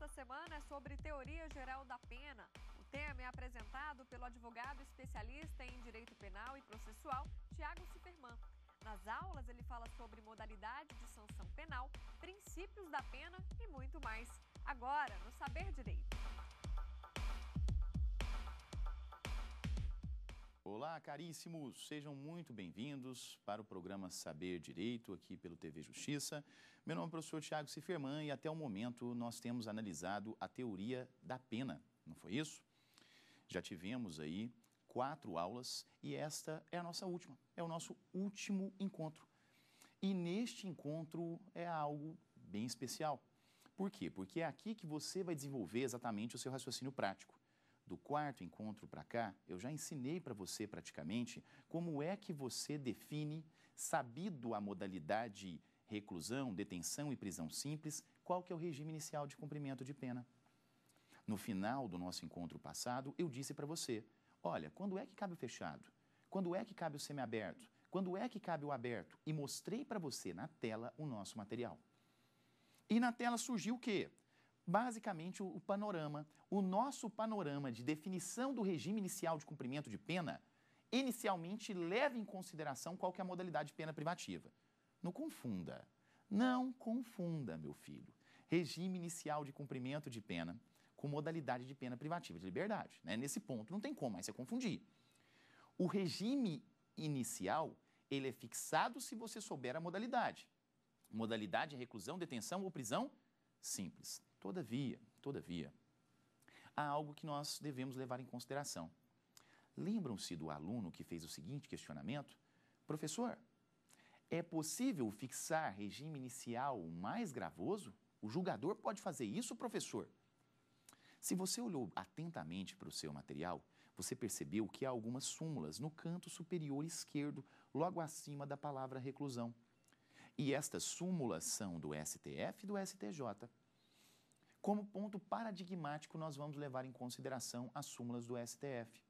desta semana é sobre teoria geral da pena. O tema é apresentado pelo advogado especialista em direito penal e processual, Tiago Superman. Nas aulas, ele fala sobre modalidade de sanção penal, princípios da pena e muito mais. Agora, no Saber Direito. Olá, caríssimos, sejam muito bem-vindos para o programa Saber Direito aqui pelo TV Justiça. Meu nome é o professor Tiago Ciferman e até o momento nós temos analisado a teoria da pena, não foi isso? Já tivemos aí quatro aulas e esta é a nossa última, é o nosso último encontro. E neste encontro é algo bem especial. Por quê? Porque é aqui que você vai desenvolver exatamente o seu raciocínio prático do quarto encontro para cá, eu já ensinei para você praticamente como é que você define, sabido a modalidade reclusão, detenção e prisão simples, qual que é o regime inicial de cumprimento de pena. No final do nosso encontro passado, eu disse para você, olha, quando é que cabe o fechado? Quando é que cabe o semiaberto? Quando é que cabe o aberto? E mostrei para você na tela o nosso material. E na tela surgiu o quê? basicamente o, panorama. O nosso panorama de definição do regime inicial de cumprimento de pena inicialmente leva em consideração qual que é a modalidade de pena privativa. Não confunda. Não confunda, meu filho. Regime inicial de cumprimento de pena com modalidade de pena privativa de liberdade. Né? Nesse ponto não tem como mais se confundir. O regime inicial, ele é fixado se você souber a modalidade. Modalidade é reclusão, detenção ou prisão simples. Todavia, todavia, há algo que nós devemos levar em consideração. Lembram-se do aluno que fez o seguinte questionamento? Professor, é possível fixar regime inicial mais gravoso? O julgador pode fazer isso, professor? Se você olhou atentamente para o seu material, você percebeu que há algumas súmulas no canto superior esquerdo, logo acima da palavra reclusão. E estas súmulas são do STF e do STJ como ponto paradigmático nós vamos levar em consideração as súmulas do STF.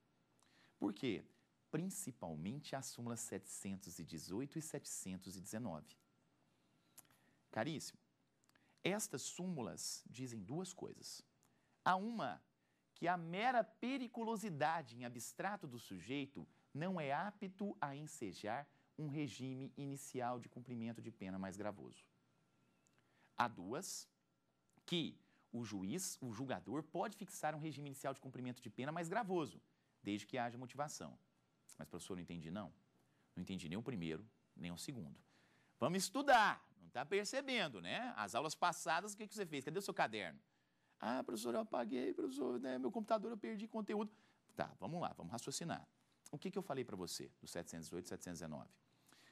Por quê? Principalmente as súmulas 718 e 719. Caríssimo, estas súmulas dizem duas coisas. A uma, que a mera periculosidade em abstrato do sujeito não é apto a ensejar um regime inicial de cumprimento de pena mais gravoso. A duas, que o juiz, o julgador, pode fixar um regime inicial de cumprimento de pena mais gravoso, desde que haja motivação. Mas, professor, não entendi, não. Não entendi nem o primeiro, nem o segundo. Vamos estudar. Não está percebendo, né? As aulas passadas, o que, que você fez? Cadê o seu caderno? Ah, professor, eu apaguei, professor, né? meu computador, eu perdi conteúdo. Tá, vamos lá, vamos raciocinar. O que, que eu falei para você do 708 e 719?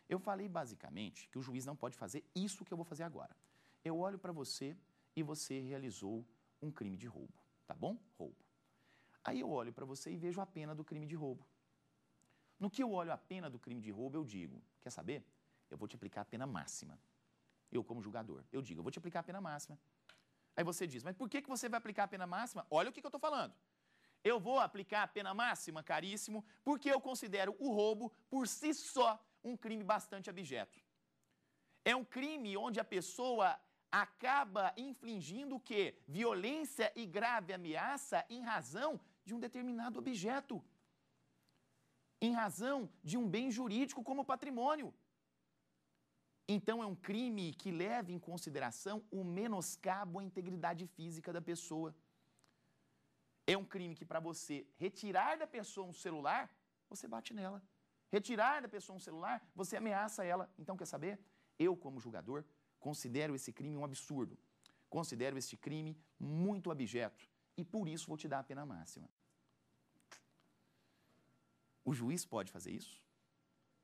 Eu falei basicamente que o juiz não pode fazer isso que eu vou fazer agora. Eu olho para você e você realizou um crime de roubo, tá bom? Roubo. Aí eu olho para você e vejo a pena do crime de roubo. No que eu olho a pena do crime de roubo, eu digo: quer saber? Eu vou te aplicar a pena máxima. Eu, como julgador, eu digo: eu vou te aplicar a pena máxima. Aí você diz: mas por que, que você vai aplicar a pena máxima? Olha o que, que eu estou falando. Eu vou aplicar a pena máxima, caríssimo, porque eu considero o roubo, por si só, um crime bastante abjeto. É um crime onde a pessoa acaba infligindo o quê? Violência e grave ameaça em razão de um determinado objeto, em razão de um bem jurídico como patrimônio. Então, é um crime que leva em consideração o menoscabo à integridade física da pessoa. É um crime que, para você retirar da pessoa um celular, você bate nela. Retirar da pessoa um celular, você ameaça ela. Então, quer saber? Eu, como julgador, Considero esse crime um absurdo. Considero este crime muito abjeto e por isso vou te dar a pena máxima. O juiz pode fazer isso?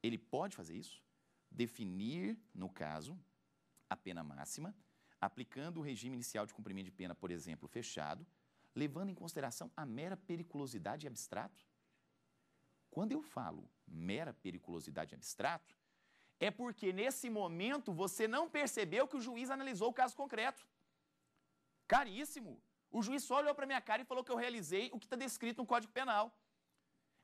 Ele pode fazer isso? Definir, no caso, a pena máxima, aplicando o regime inicial de cumprimento de pena, por exemplo, fechado, levando em consideração a mera periculosidade abstrato? Quando eu falo mera periculosidade abstrato, é porque nesse momento você não percebeu que o juiz analisou o caso concreto. Caríssimo. O juiz só olhou para minha cara e falou que eu realizei o que está descrito no Código Penal.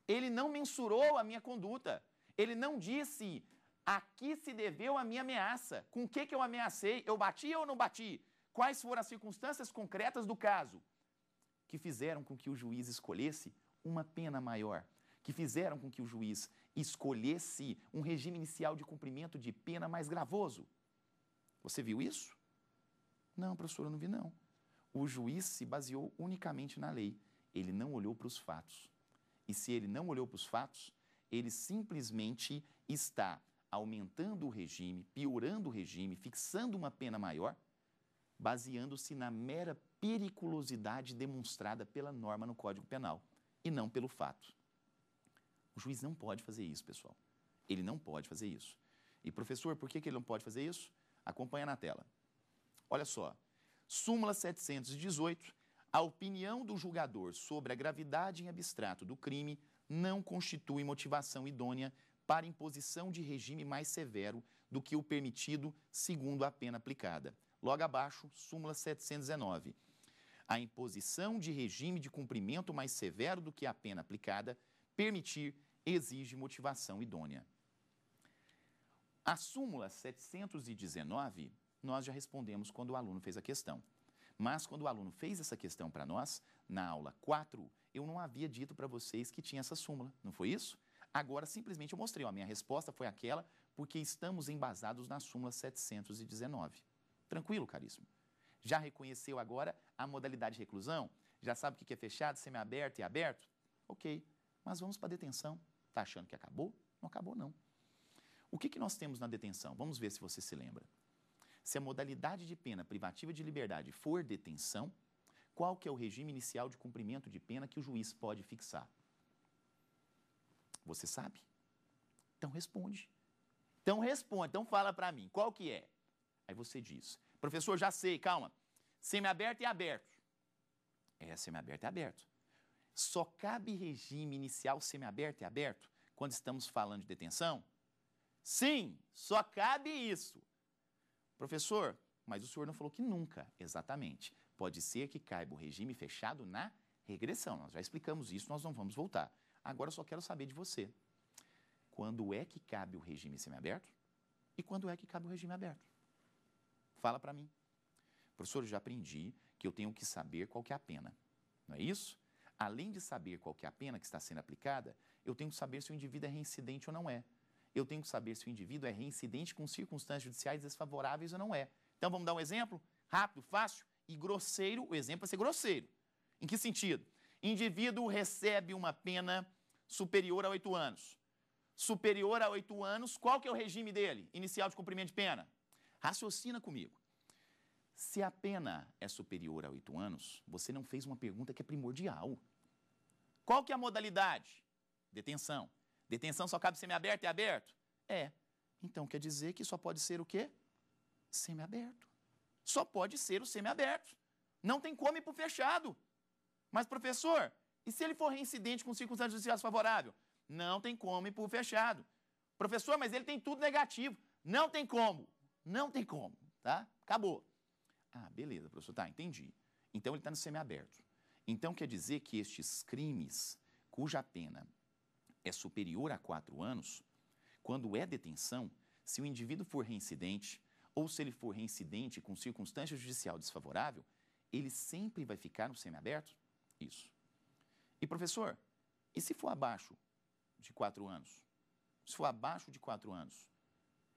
Ele não mensurou a minha conduta. Ele não disse aqui se deveu a minha ameaça. Com o que, que eu ameacei? Eu bati ou não bati? Quais foram as circunstâncias concretas do caso que fizeram com que o juiz escolhesse uma pena maior, que fizeram com que o juiz escolhesse um regime inicial de cumprimento de pena mais gravoso. Você viu isso? Não, professor, eu não vi não. O juiz se baseou unicamente na lei. Ele não olhou para os fatos. E se ele não olhou para os fatos, ele simplesmente está aumentando o regime, piorando o regime, fixando uma pena maior, baseando-se na mera periculosidade demonstrada pela norma no Código Penal e não pelo fato. O juiz não pode fazer isso, pessoal. Ele não pode fazer isso. E, professor, por que, que ele não pode fazer isso? Acompanha na tela. Olha só. Súmula 718. A opinião do julgador sobre a gravidade em abstrato do crime não constitui motivação idônea para imposição de regime mais severo do que o permitido segundo a pena aplicada. Logo abaixo, súmula 719. A imposição de regime de cumprimento mais severo do que a pena aplicada permitir exige motivação idônea. A súmula 719, nós já respondemos quando o aluno fez a questão. Mas quando o aluno fez essa questão para nós, na aula 4, eu não havia dito para vocês que tinha essa súmula, não foi isso? Agora simplesmente eu mostrei, ó, a minha resposta foi aquela porque estamos embasados na súmula 719. Tranquilo, caríssimo? Já reconheceu agora a modalidade de reclusão? Já sabe o que é fechado, semiaberto e aberto? Ok. Mas vamos para a detenção. Está achando que acabou? Não acabou, não. O que, que nós temos na detenção? Vamos ver se você se lembra. Se a modalidade de pena privativa de liberdade for detenção, qual que é o regime inicial de cumprimento de pena que o juiz pode fixar? Você sabe? Então responde. Então responde, então fala para mim, qual que é? Aí você diz, professor, já sei, calma. Semiaberto e aberto. É, semiaberto e aberto. Só cabe regime inicial semiaberto e aberto quando estamos falando de detenção? Sim, só cabe isso. Professor, mas o senhor não falou que nunca, exatamente. Pode ser que caiba o regime fechado na regressão. Nós já explicamos isso, nós não vamos voltar. Agora eu só quero saber de você. Quando é que cabe o regime semiaberto e quando é que cabe o regime aberto? Fala para mim. Professor, eu já aprendi que eu tenho que saber qual que é a pena. Não é isso? além de saber qual é a pena que está sendo aplicada, eu tenho que saber se o indivíduo é reincidente ou não é. Eu tenho que saber se o indivíduo é reincidente com circunstâncias judiciais desfavoráveis ou não é. Então vamos dar um exemplo rápido, fácil e grosseiro. O exemplo é ser grosseiro. Em que sentido? Indivíduo recebe uma pena superior a oito anos. Superior a oito anos, qual que é o regime dele? Inicial de cumprimento de pena. Raciocina comigo. Se a pena é superior a oito anos, você não fez uma pergunta que é primordial. Qual que é a modalidade? Detenção. Detenção só cabe semiaberto e aberto? É. Então quer dizer que só pode ser o quê? Semiaberto. Só pode ser o semiaberto. Não tem como ir para o fechado. Mas, professor, e se ele for reincidente com de judiciais favorável? Não tem como ir para o fechado. Professor, mas ele tem tudo negativo. Não tem como. Não tem como, tá? Acabou. Ah, beleza, professor. Tá, entendi. Então ele está no semiaberto. Então quer dizer que estes crimes, cuja pena é superior a quatro anos, quando é detenção, se o indivíduo for reincidente ou se ele for reincidente com circunstância judicial desfavorável, ele sempre vai ficar no semiaberto? Isso. E professor, e se for abaixo de quatro anos? Se for abaixo de quatro anos,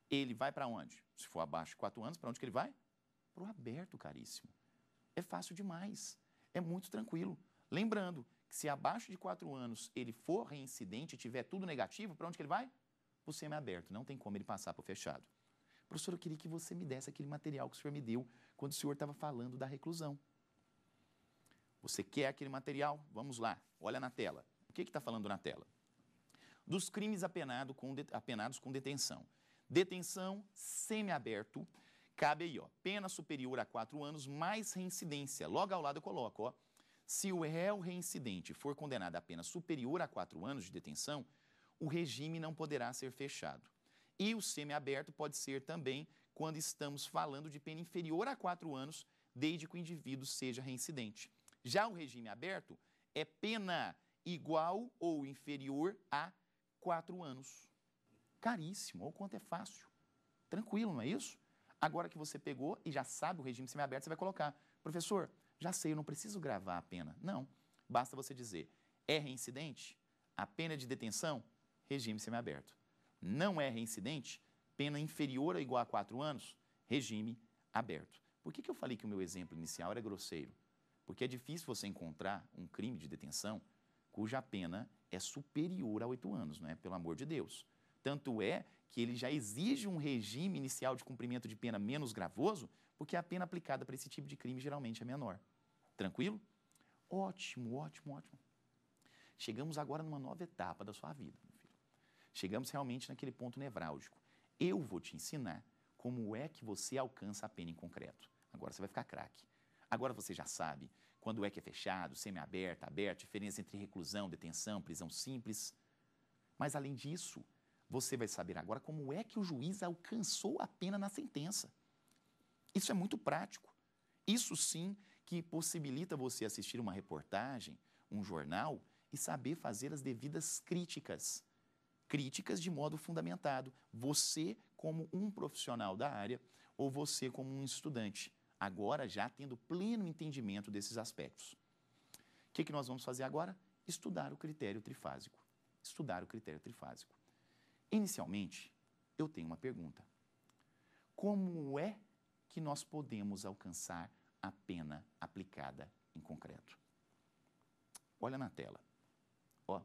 ele vai para onde? Se for abaixo de quatro anos, para onde que ele vai? Para o aberto, caríssimo. É fácil demais é muito tranquilo. Lembrando que se abaixo de quatro anos ele for reincidente e tiver tudo negativo, para onde que ele vai? Para o semiaberto, não tem como ele passar para o fechado. Professor, eu queria que você me desse aquele material que o senhor me deu quando o senhor estava falando da reclusão. Você quer aquele material? Vamos lá, olha na tela. O que está falando na tela? Dos crimes apenado com de, apenados com detenção. Detenção semiaberto Cabe aí, ó, pena superior a quatro anos mais reincidência. Logo ao lado eu coloco, ó, se o réu reincidente for condenado a pena superior a quatro anos de detenção, o regime não poderá ser fechado. E o semiaberto pode ser também quando estamos falando de pena inferior a quatro anos, desde que o indivíduo seja reincidente. Já o regime aberto é pena igual ou inferior a quatro anos. Caríssimo, ou quanto é fácil. Tranquilo, não é isso? Agora que você pegou e já sabe o regime semiaberto, você vai colocar. Professor, já sei, eu não preciso gravar a pena. Não. Basta você dizer: é reincidente? A pena é de detenção? Regime semiaberto. Não é reincidente? Pena inferior ou igual a quatro anos? Regime aberto. Por que, que eu falei que o meu exemplo inicial era grosseiro? Porque é difícil você encontrar um crime de detenção cuja pena é superior a oito anos, não é? Pelo amor de Deus. Tanto é que ele já exige um regime inicial de cumprimento de pena menos gravoso, porque a pena aplicada para esse tipo de crime geralmente é menor. Tranquilo? Ótimo, ótimo, ótimo. Chegamos agora numa nova etapa da sua vida, meu filho. Chegamos realmente naquele ponto nevrálgico. Eu vou te ensinar como é que você alcança a pena em concreto. Agora você vai ficar craque. Agora você já sabe quando é que é fechado, semi-aberto, aberto, diferença entre reclusão, detenção, prisão simples. Mas além disso, você vai saber agora como é que o juiz alcançou a pena na sentença. Isso é muito prático. Isso sim que possibilita você assistir uma reportagem, um jornal e saber fazer as devidas críticas. Críticas de modo fundamentado. Você, como um profissional da área, ou você, como um estudante, agora já tendo pleno entendimento desses aspectos. O que, que nós vamos fazer agora? Estudar o critério trifásico. Estudar o critério trifásico. Inicialmente, eu tenho uma pergunta: como é que nós podemos alcançar a pena aplicada em concreto? Olha na tela. Ó.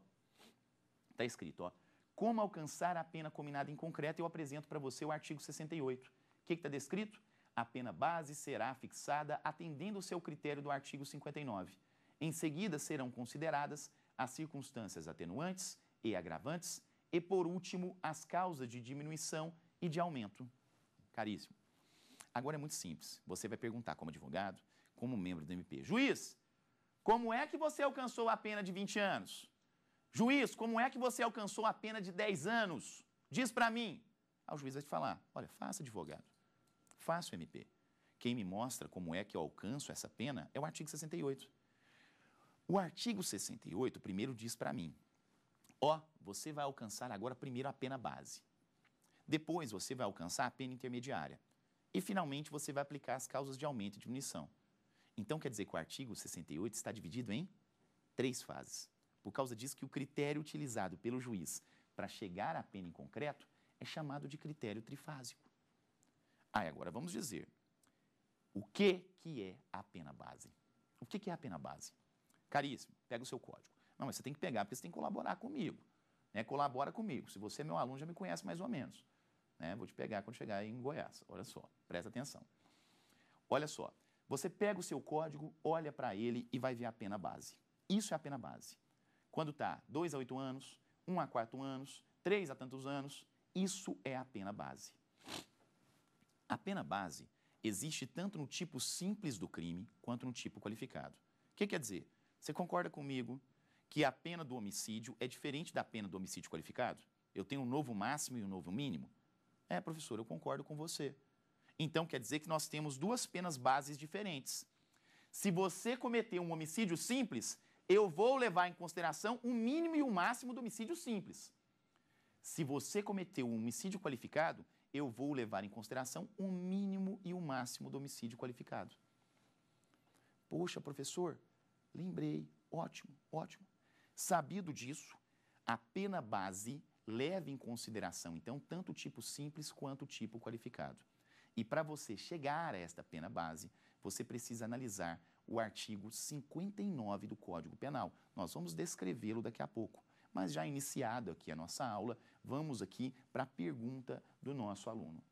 Tá escrito, ó. Como alcançar a pena combinada em concreto? Eu apresento para você o artigo 68. O que está descrito? A pena base será fixada atendendo o seu critério do artigo 59. Em seguida, serão consideradas as circunstâncias atenuantes e agravantes e, por último, as causas de diminuição e de aumento. Caríssimo. Agora é muito simples. Você vai perguntar, como advogado, como membro do MP: Juiz, como é que você alcançou a pena de 20 anos? Juiz, como é que você alcançou a pena de 10 anos? Diz para mim. Aí o juiz vai te falar: olha, faça advogado, faça o MP. Quem me mostra como é que eu alcanço essa pena é o artigo 68. O artigo 68, primeiro, diz para mim: Ó, você vai alcançar agora primeiro a pena base. Depois você vai alcançar a pena intermediária. E finalmente você vai aplicar as causas de aumento e diminuição. Então quer dizer que o artigo 68 está dividido em três fases. Por causa disso que o critério utilizado pelo juiz para chegar à pena em concreto é chamado de critério trifásico. Aí ah, agora vamos dizer o que, que é a pena base. O que, que é a pena base? Caríssimo, pega o seu código. Não, mas você tem que pegar porque você tem que colaborar comigo. Né? Colabora comigo. Se você é meu aluno, já me conhece mais ou menos. Né? Vou te pegar quando chegar em Goiás. Olha só, presta atenção. Olha só, você pega o seu código, olha para ele e vai ver a pena base. Isso é a pena base. Quando está 2 a 8 anos, 1 um a 4 anos, 3 a tantos anos, isso é a pena base. A pena base existe tanto no tipo simples do crime quanto no tipo qualificado. O que quer dizer? Você concorda comigo que a pena do homicídio é diferente da pena do homicídio qualificado? Eu tenho um novo máximo e um novo mínimo? É, professor, eu concordo com você. Então quer dizer que nós temos duas penas bases diferentes. Se você cometer um homicídio simples, eu vou levar em consideração o mínimo e o máximo do homicídio simples. Se você cometeu um homicídio qualificado, eu vou levar em consideração o mínimo e o máximo do homicídio qualificado. Poxa, professor, lembrei. Ótimo, ótimo. Sabido disso, a pena base leva em consideração, então, tanto o tipo simples quanto o tipo qualificado. E para você chegar a esta pena base, você precisa analisar o artigo 59 do Código Penal. Nós vamos descrevê-lo daqui a pouco. Mas já iniciado aqui a nossa aula, vamos aqui para a pergunta do nosso aluno.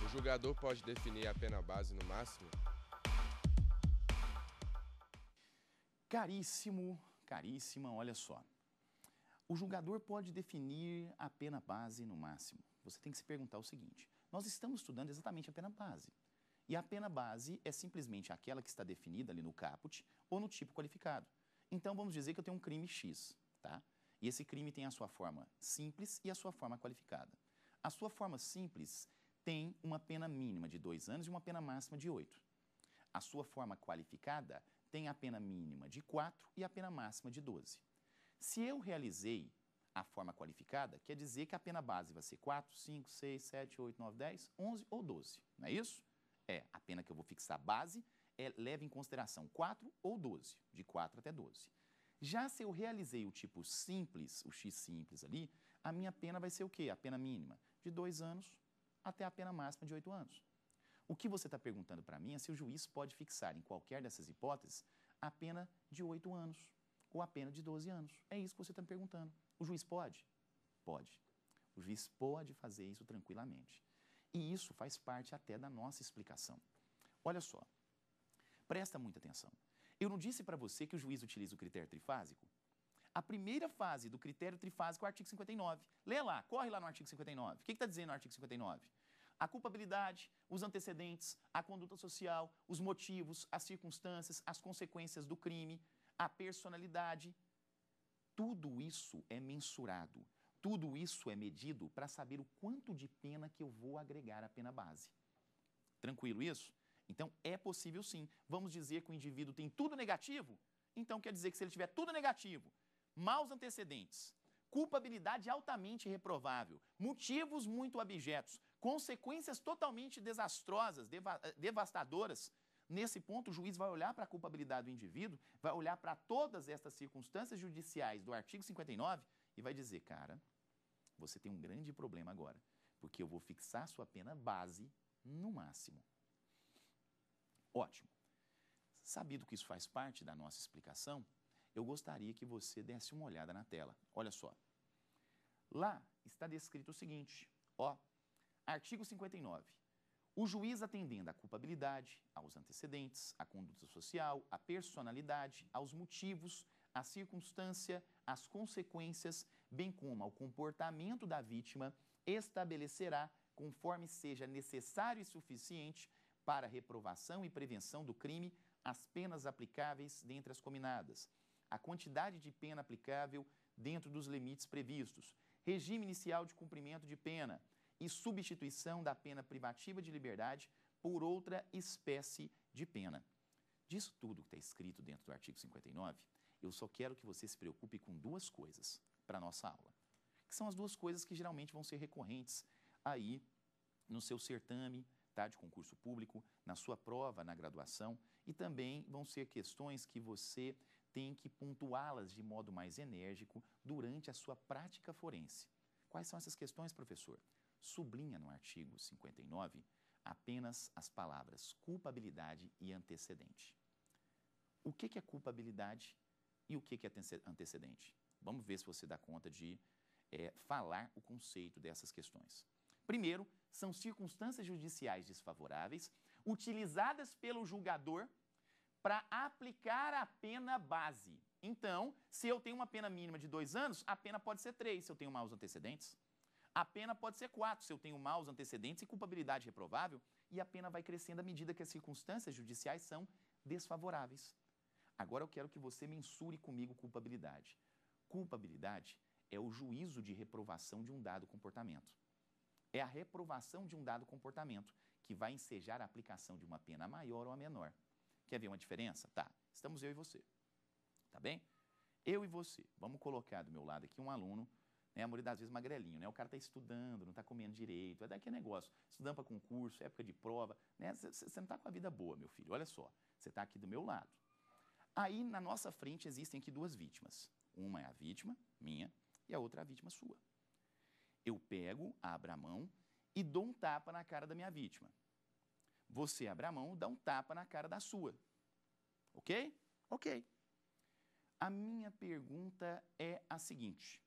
O julgador pode definir a pena base no máximo Caríssimo, caríssima, olha só. O julgador pode definir a pena base no máximo. Você tem que se perguntar o seguinte: nós estamos estudando exatamente a pena base. E a pena base é simplesmente aquela que está definida ali no caput ou no tipo qualificado. Então vamos dizer que eu tenho um crime X, tá? E esse crime tem a sua forma simples e a sua forma qualificada. A sua forma simples tem uma pena mínima de dois anos e uma pena máxima de oito. A sua forma qualificada tem a pena mínima de 4 e a pena máxima de 12. Se eu realizei a forma qualificada, quer dizer que a pena base vai ser 4, 5, 6, 7, 8, 9, 10, 11 ou 12, não é isso? É, a pena que eu vou fixar base é, leva em consideração 4 ou 12, de 4 até 12. Já se eu realizei o tipo simples, o X simples ali, a minha pena vai ser o quê? A pena mínima de 2 anos até a pena máxima de 8 anos. O que você está perguntando para mim é se o juiz pode fixar, em qualquer dessas hipóteses, a pena de 8 anos ou a pena de 12 anos. É isso que você está me perguntando. O juiz pode? Pode. O juiz pode fazer isso tranquilamente. E isso faz parte até da nossa explicação. Olha só, presta muita atenção. Eu não disse para você que o juiz utiliza o critério trifásico? A primeira fase do critério trifásico é o artigo 59. Lê lá, corre lá no artigo 59. O que está dizendo no artigo 59? a culpabilidade, os antecedentes, a conduta social, os motivos, as circunstâncias, as consequências do crime, a personalidade. Tudo isso é mensurado, tudo isso é medido para saber o quanto de pena que eu vou agregar à pena base. Tranquilo isso? Então é possível sim. Vamos dizer que o indivíduo tem tudo negativo? Então quer dizer que se ele tiver tudo negativo, maus antecedentes, culpabilidade altamente reprovável, motivos muito abjetos, consequências totalmente desastrosas, deva eh, devastadoras. Nesse ponto, o juiz vai olhar para a culpabilidade do indivíduo, vai olhar para todas estas circunstâncias judiciais do artigo 59 e vai dizer: cara, você tem um grande problema agora, porque eu vou fixar sua pena base no máximo. Ótimo. Sabido que isso faz parte da nossa explicação, eu gostaria que você desse uma olhada na tela. Olha só. Lá está descrito o seguinte: ó, Artigo 59. O juiz atendendo à culpabilidade, aos antecedentes, à conduta social, à personalidade, aos motivos, à circunstância, às consequências, bem como ao comportamento da vítima, estabelecerá, conforme seja necessário e suficiente para reprovação e prevenção do crime, as penas aplicáveis dentre as combinadas, a quantidade de pena aplicável dentro dos limites previstos, regime inicial de cumprimento de pena, e substituição da pena privativa de liberdade por outra espécie de pena. Disso tudo que está escrito dentro do artigo 59, eu só quero que você se preocupe com duas coisas para a nossa aula, que são as duas coisas que geralmente vão ser recorrentes aí no seu certame tá, de concurso público, na sua prova, na graduação, e também vão ser questões que você tem que pontuá-las de modo mais enérgico durante a sua prática forense. Quais são essas questões, professor? sublinha no artigo 59 apenas as palavras culpabilidade e antecedente. O que, é culpabilidade e o que, que é antecedente? Vamos ver se você dá conta de é, falar o conceito dessas questões. Primeiro, são circunstâncias judiciais desfavoráveis utilizadas pelo julgador para aplicar a pena base. Então, se eu tenho uma pena mínima de dois anos, a pena pode ser três, se eu tenho maus antecedentes. A pena pode ser quatro, se eu tenho maus antecedentes e culpabilidade reprovável, e a pena vai crescendo à medida que as circunstâncias judiciais são desfavoráveis. Agora eu quero que você mensure comigo culpabilidade. Culpabilidade é o juízo de reprovação de um dado comportamento. É a reprovação de um dado comportamento que vai ensejar a aplicação de uma pena maior ou a menor. Quer ver uma diferença? Tá, estamos eu e você. Tá bem? Eu e você. Vamos colocar do meu lado aqui um aluno né? A maioria das vezes magrelinho, né? O cara está estudando, não está comendo direito, é daqui negócio. Estudando para concurso, época de prova, né? Você não está com a vida boa, meu filho, olha só. Você está aqui do meu lado. Aí, na nossa frente, existem aqui duas vítimas. Uma é a vítima, minha, e a outra é a vítima sua. Eu pego, abro a mão e dou um tapa na cara da minha vítima. Você abre a mão, dá um tapa na cara da sua. Ok? Ok. A minha pergunta é a seguinte: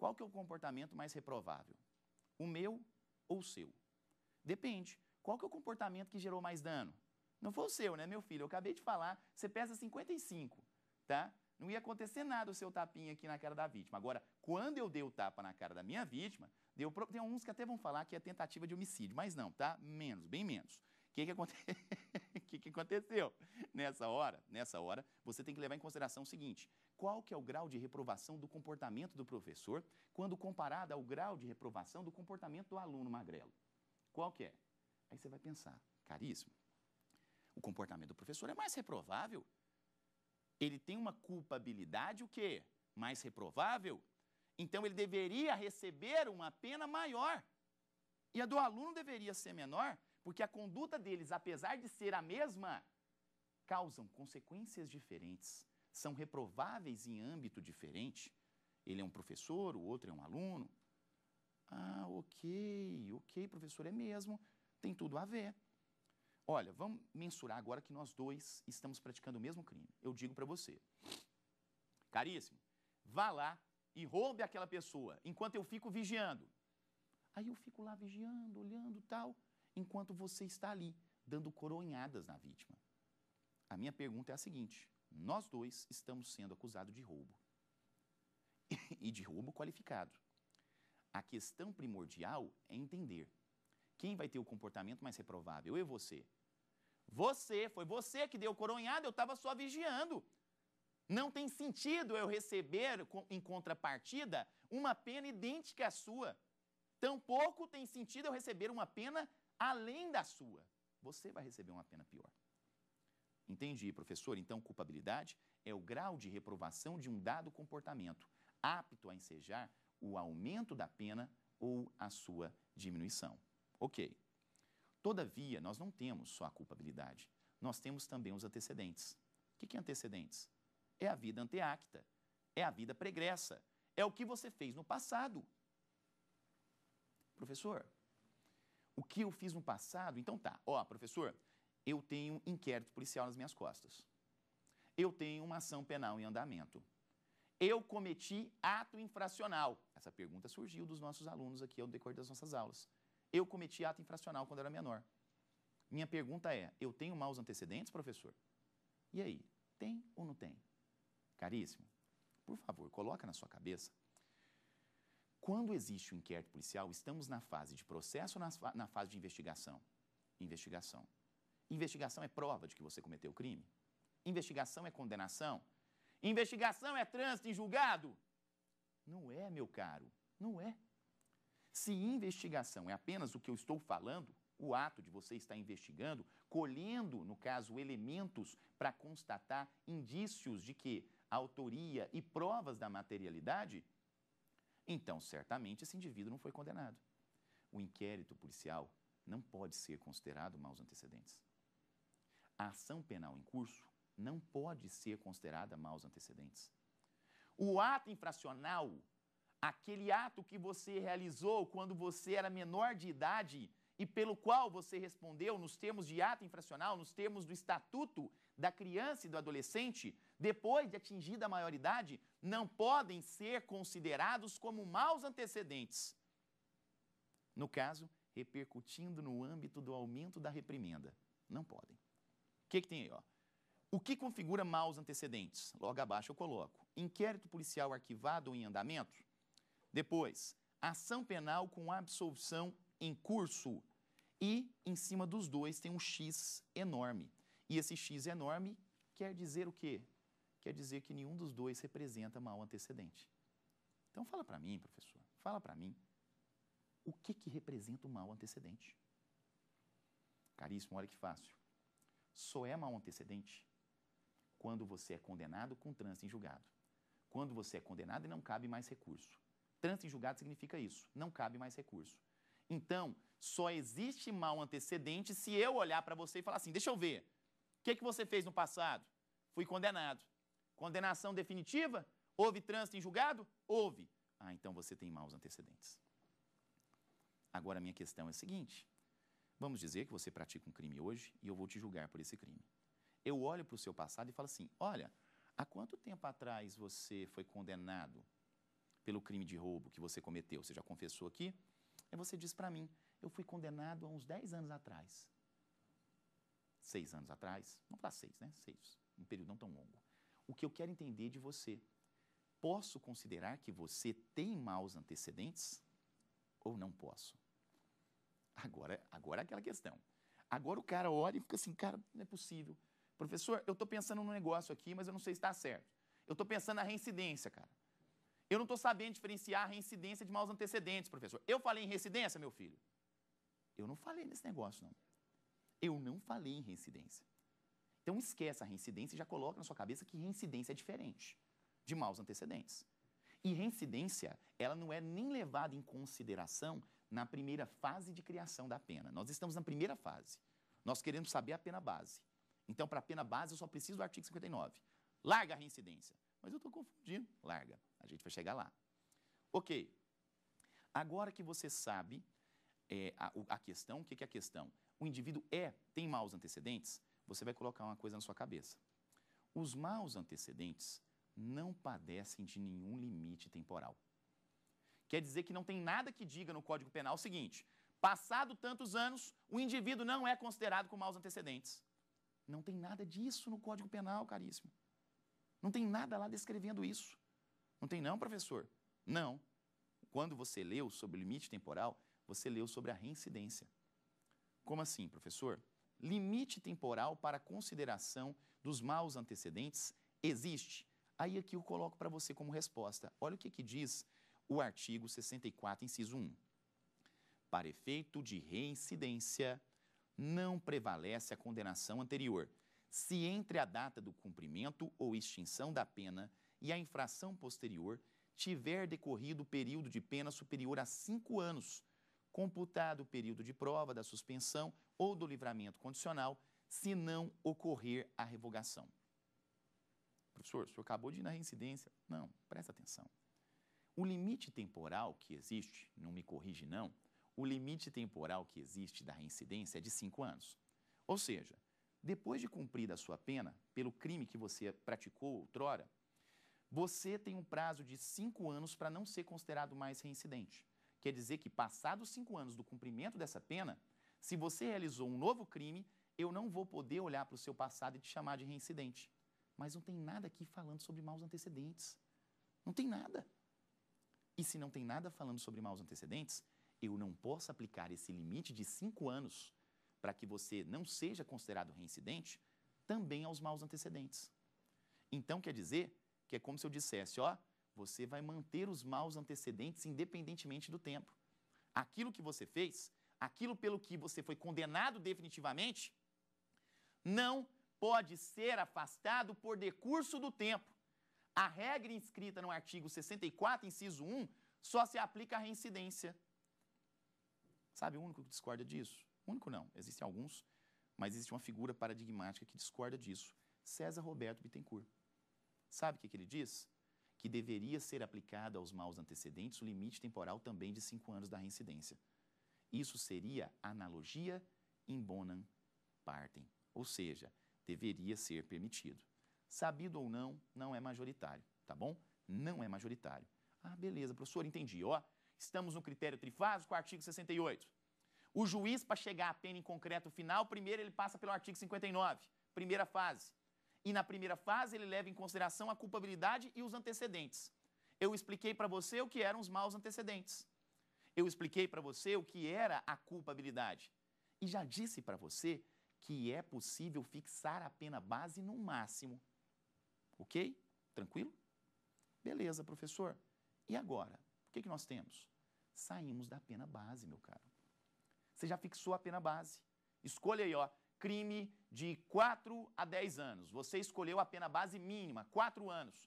qual que é o comportamento mais reprovável? O meu ou o seu? Depende. Qual que é o comportamento que gerou mais dano? Não foi o seu, né, meu filho? Eu acabei de falar, você pesa 55, tá? Não ia acontecer nada o seu tapinha aqui na cara da vítima. Agora, quando eu dei o tapa na cara da minha vítima, deu pro... tem uns que até vão falar que é tentativa de homicídio, mas não, tá? Menos, bem menos. O que, que aconteceu? que, que aconteceu? Nessa hora, nessa hora, você tem que levar em consideração o seguinte, qual que é o grau de reprovação do comportamento do professor quando comparado ao grau de reprovação do comportamento do aluno magrelo? Qual que é? Aí você vai pensar, caríssimo, o comportamento do professor é mais reprovável. Ele tem uma culpabilidade o quê? Mais reprovável? Então ele deveria receber uma pena maior. E a do aluno deveria ser menor, porque a conduta deles, apesar de ser a mesma, causam consequências diferentes, são reprováveis em âmbito diferente. Ele é um professor, o outro é um aluno. Ah, ok, ok, professor, é mesmo, tem tudo a ver. Olha, vamos mensurar agora que nós dois estamos praticando o mesmo crime. Eu digo para você, caríssimo, vá lá e roube aquela pessoa enquanto eu fico vigiando. Aí eu fico lá vigiando, olhando tal enquanto você está ali, dando coronhadas na vítima. A minha pergunta é a seguinte: nós dois estamos sendo acusados de roubo. e de roubo qualificado. A questão primordial é entender quem vai ter o comportamento mais reprovável, eu e você. Você, foi você que deu coronhada, eu estava só vigiando. Não tem sentido eu receber em contrapartida uma pena idêntica à sua. Tampouco tem sentido eu receber uma pena além da sua, você vai receber uma pena pior. Entendi, professor. Então, culpabilidade é o grau de reprovação de um dado comportamento, apto a ensejar o aumento da pena ou a sua diminuição. Ok. Todavia, nós não temos só a culpabilidade, nós temos também os antecedentes. O que é antecedentes? É a vida anteacta, é a vida pregressa, é o que você fez no passado. Professor, o que eu fiz no passado. Então tá, ó, professor, eu tenho inquérito policial nas minhas costas. Eu tenho uma ação penal em andamento. Eu cometi ato infracional. Essa pergunta surgiu dos nossos alunos aqui ao decorrer das nossas aulas. Eu cometi ato infracional quando era menor. Minha pergunta é: eu tenho maus antecedentes, professor? E aí, tem ou não tem? Caríssimo, por favor, coloca na sua cabeça quando existe o um inquérito policial, estamos na fase de processo ou na, na fase de investigação? Investigação. Investigação é prova de que você cometeu o crime? Investigação é condenação? Investigação é trânsito em julgado? Não é, meu caro, não é. Se investigação é apenas o que eu estou falando, o ato de você estar investigando, colhendo, no caso, elementos para constatar indícios de que autoria e provas da materialidade, então, certamente, esse indivíduo não foi condenado. O inquérito policial não pode ser considerado maus antecedentes. A ação penal em curso não pode ser considerada maus antecedentes. O ato infracional, aquele ato que você realizou quando você era menor de idade e pelo qual você respondeu nos termos de ato infracional, nos termos do estatuto da criança e do adolescente, depois de atingida a maioridade, não podem ser considerados como maus antecedentes. No caso, repercutindo no âmbito do aumento da reprimenda. Não podem. O que, que tem aí? Ó? O que configura maus antecedentes? Logo abaixo eu coloco. Inquérito policial arquivado ou em andamento. Depois, ação penal com absolvição em curso. E em cima dos dois tem um X enorme. E esse X enorme quer dizer o quê? quer dizer que nenhum dos dois representa mal antecedente. Então fala para mim, professor, fala para mim, o que, que representa o mal antecedente? Caríssimo, olha que fácil. Só é mal antecedente quando você é condenado com trânsito em julgado. Quando você é condenado e não cabe mais recurso. Trânsito em julgado significa isso, não cabe mais recurso. Então, só existe mal antecedente se eu olhar para você e falar assim: deixa eu ver, o que, que você fez no passado? Fui condenado. Condenação definitiva? Houve trânsito em julgado? Houve. Ah, então você tem maus antecedentes. Agora, a minha questão é a seguinte: vamos dizer que você pratica um crime hoje e eu vou te julgar por esse crime. Eu olho para o seu passado e falo assim: olha, há quanto tempo atrás você foi condenado pelo crime de roubo que você cometeu? Você já confessou aqui? Aí você diz para mim: eu fui condenado há uns 10 anos atrás. Seis anos atrás? Não para seis, né? Seis. Um período não tão longo o que eu quero entender de você. Posso considerar que você tem maus antecedentes ou não posso? Agora, agora é aquela questão. Agora o cara olha e fica assim, cara, não é possível. Professor, eu estou pensando num negócio aqui, mas eu não sei se está certo. Eu estou pensando na reincidência, cara. Eu não estou sabendo diferenciar a reincidência de maus antecedentes, professor. Eu falei em reincidência, meu filho? Eu não falei nesse negócio, não. Eu não falei em reincidência. Então esquece a reincidência e já coloca na sua cabeça que reincidência é diferente de maus antecedentes. E reincidência, ela não é nem levada em consideração na primeira fase de criação da pena. Nós estamos na primeira fase. Nós queremos saber a pena base. Então, para a pena base, eu só preciso do artigo 59. Larga a reincidência. Mas eu estou confundindo. Larga. A gente vai chegar lá. Ok. Agora que você sabe é, a, a, questão, o que, que é a questão? O indivíduo é, tem maus antecedentes? você vai colocar uma coisa na sua cabeça. Os maus antecedentes não padecem de nenhum limite temporal. Quer dizer que não tem nada que diga no Código Penal o seguinte: passado tantos anos, o indivíduo não é considerado com maus antecedentes. Não tem nada disso no Código Penal, caríssimo. Não tem nada lá descrevendo isso. Não tem, não, professor? Não. Quando você leu sobre o limite temporal, você leu sobre a reincidência. Como assim, professor? limite temporal para consideração dos maus antecedentes existe? Aí aqui eu coloco para você como resposta. Olha o que, que diz o artigo 64, inciso 1. Para efeito de reincidência, não prevalece a condenação anterior, se entre a data do cumprimento ou extinção da pena e a infração posterior tiver decorrido período de pena superior a cinco anos, computado o período de prova da suspensão ou do livramento condicional, se não ocorrer a revogação. Professor, o senhor acabou de ir na reincidência. Não, presta atenção. O limite temporal que existe, não me corrige não, o limite temporal que existe da reincidência é de cinco anos. Ou seja, depois de cumprida a sua pena pelo crime que você praticou outrora, você tem um prazo de cinco anos para não ser considerado mais reincidente. Quer dizer que, passados cinco anos do cumprimento dessa pena, se você realizou um novo crime, eu não vou poder olhar para o seu passado e te chamar de reincidente. Mas não tem nada aqui falando sobre maus antecedentes. Não tem nada. E se não tem nada falando sobre maus antecedentes, eu não posso aplicar esse limite de cinco anos para que você não seja considerado reincidente também aos maus antecedentes. Então quer dizer que é como se eu dissesse, ó, você vai manter os maus antecedentes independentemente do tempo. Aquilo que você fez, aquilo pelo que você foi condenado definitivamente, não pode ser afastado por decurso do tempo. A regra inscrita no artigo 64, inciso 1, só se aplica à reincidência. Sabe o único que discorda disso? Único não, existem alguns, mas existe uma figura paradigmática que discorda disso. César Roberto Bittencourt. Sabe o que, que ele diz? que deveria ser aplicada aos maus antecedentes o limite temporal também de cinco anos da reincidência. Isso seria analogia in bonam partem, ou seja, deveria ser permitido. Sabido ou não, não é majoritário, tá bom? Não é majoritário. Ah, beleza, professor, entendi. Ó, estamos no critério trifásico, artigo 68. O juiz, para chegar à pena em concreto final, primeiro ele passa pelo artigo 59, primeira fase. E na primeira fase, ele leva em consideração a culpabilidade e os antecedentes. Eu expliquei para você o que eram os maus antecedentes. Eu expliquei para você o que era a culpabilidade. E já disse para você que é possível fixar a pena base no máximo. Ok? Tranquilo? Beleza, professor. E agora? O que, que nós temos? Saímos da pena base, meu caro. Você já fixou a pena base. Escolha aí, ó crime de 4 a 10 anos. Você escolheu a pena base mínima, 4 anos,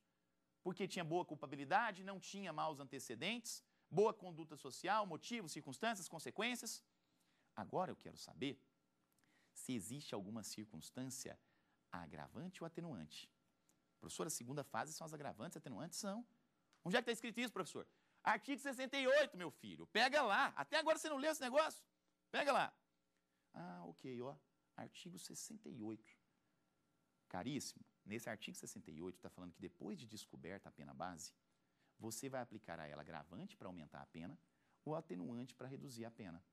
porque tinha boa culpabilidade, não tinha maus antecedentes, boa conduta social, motivos, circunstâncias, consequências. Agora eu quero saber se existe alguma circunstância agravante ou atenuante. Professor, a segunda fase são as agravantes, atenuantes são. Onde é que está escrito isso, professor? Artigo 68, meu filho. Pega lá. Até agora você não leu esse negócio? Pega lá. Ah, ok, ó. Artigo 68. Caríssimo, nesse artigo 68 está falando que depois de descoberta a pena base, você vai aplicar a ela agravante para aumentar a pena ou atenuante para reduzir a pena.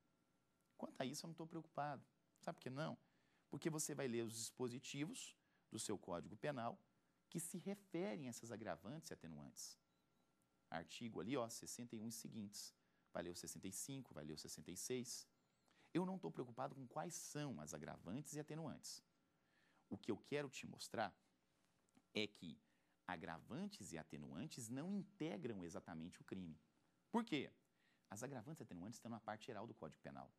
Quanto a isso, eu não estou preocupado. Sabe por que não? Porque você vai ler os dispositivos do seu Código Penal que se referem a essas agravantes e atenuantes. Artigo ali, ó, 61 e seguintes. Vai ler o 65, vai ler o 66. Eu não estou preocupado com quais são as agravantes e atenuantes. O que eu quero te mostrar é que agravantes e atenuantes não integram exatamente o crime. Por quê? As agravantes e atenuantes estão na parte geral do Código Penal.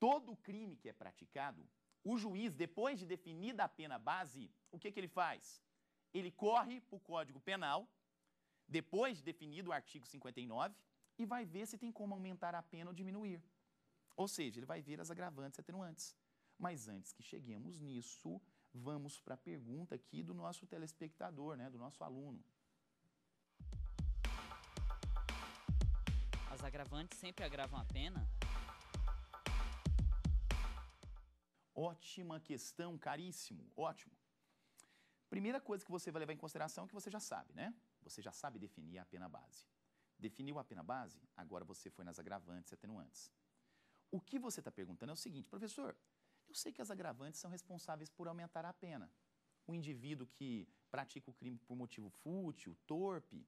Todo crime que é praticado, o juiz, depois de definida a pena base, o que, que ele faz? Ele corre para o Código Penal, depois de definido o artigo 59, e vai ver se tem como aumentar a pena ou diminuir. Ou seja, ele vai ver as agravantes e atenuantes. Mas antes que cheguemos nisso, vamos para a pergunta aqui do nosso telespectador, né, do nosso aluno. As agravantes sempre agravam a pena? Ótima questão, caríssimo, ótimo. Primeira coisa que você vai levar em consideração é que você já sabe, né? Você já sabe definir a pena base. Definiu a pena base, agora você foi nas agravantes e atenuantes. O que você está perguntando é o seguinte, professor, eu sei que as agravantes são responsáveis por aumentar a pena. O indivíduo que pratica o crime por motivo fútil, torpe,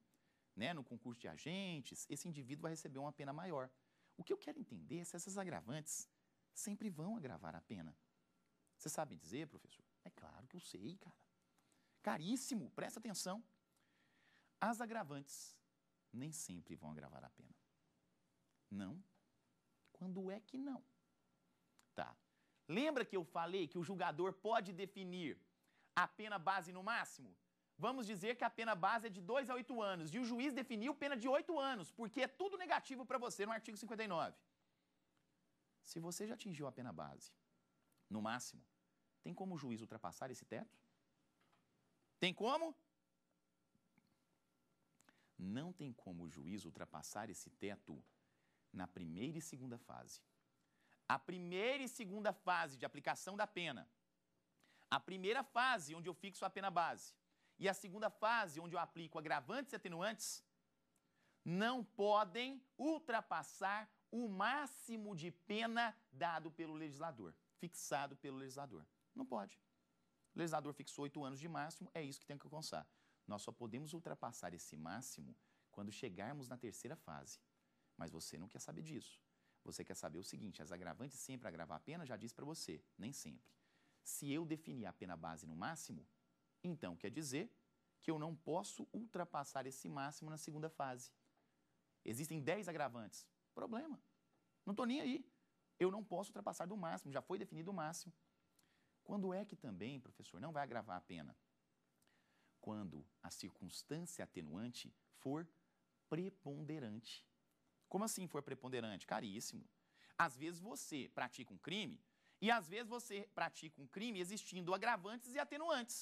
né, no concurso de agentes, esse indivíduo vai receber uma pena maior. O que eu quero entender é se essas agravantes sempre vão agravar a pena. Você sabe dizer, professor? É claro que eu sei, cara. Caríssimo, presta atenção. As agravantes nem sempre vão agravar a pena. Não quando é que não. Tá. Lembra que eu falei que o julgador pode definir a pena base no máximo? Vamos dizer que a pena base é de 2 a 8 anos e o juiz definiu pena de 8 anos, porque é tudo negativo para você no artigo 59. Se você já atingiu a pena base, no máximo, tem como o juiz ultrapassar esse teto? Tem como? Não tem como o juiz ultrapassar esse teto na primeira e segunda fase. A primeira e segunda fase de aplicação da pena. A primeira fase, onde eu fixo a pena base, e a segunda fase, onde eu aplico agravantes e atenuantes, não podem ultrapassar o máximo de pena dado pelo legislador, fixado pelo legislador. Não pode. O legislador fixou oito anos de máximo, é isso que tem que alcançar. Nós só podemos ultrapassar esse máximo quando chegarmos na terceira fase, mas você não quer saber disso. Você quer saber o seguinte: as agravantes sempre agravam a pena, já disse para você, nem sempre. Se eu definir a pena base no máximo, então quer dizer que eu não posso ultrapassar esse máximo na segunda fase. Existem 10 agravantes. Problema. Não estou nem aí. Eu não posso ultrapassar do máximo, já foi definido o máximo. Quando é que também, professor, não vai agravar a pena? Quando a circunstância atenuante for preponderante. Como assim for preponderante? Caríssimo. Às vezes você pratica um crime e às vezes você pratica um crime existindo agravantes e atenuantes.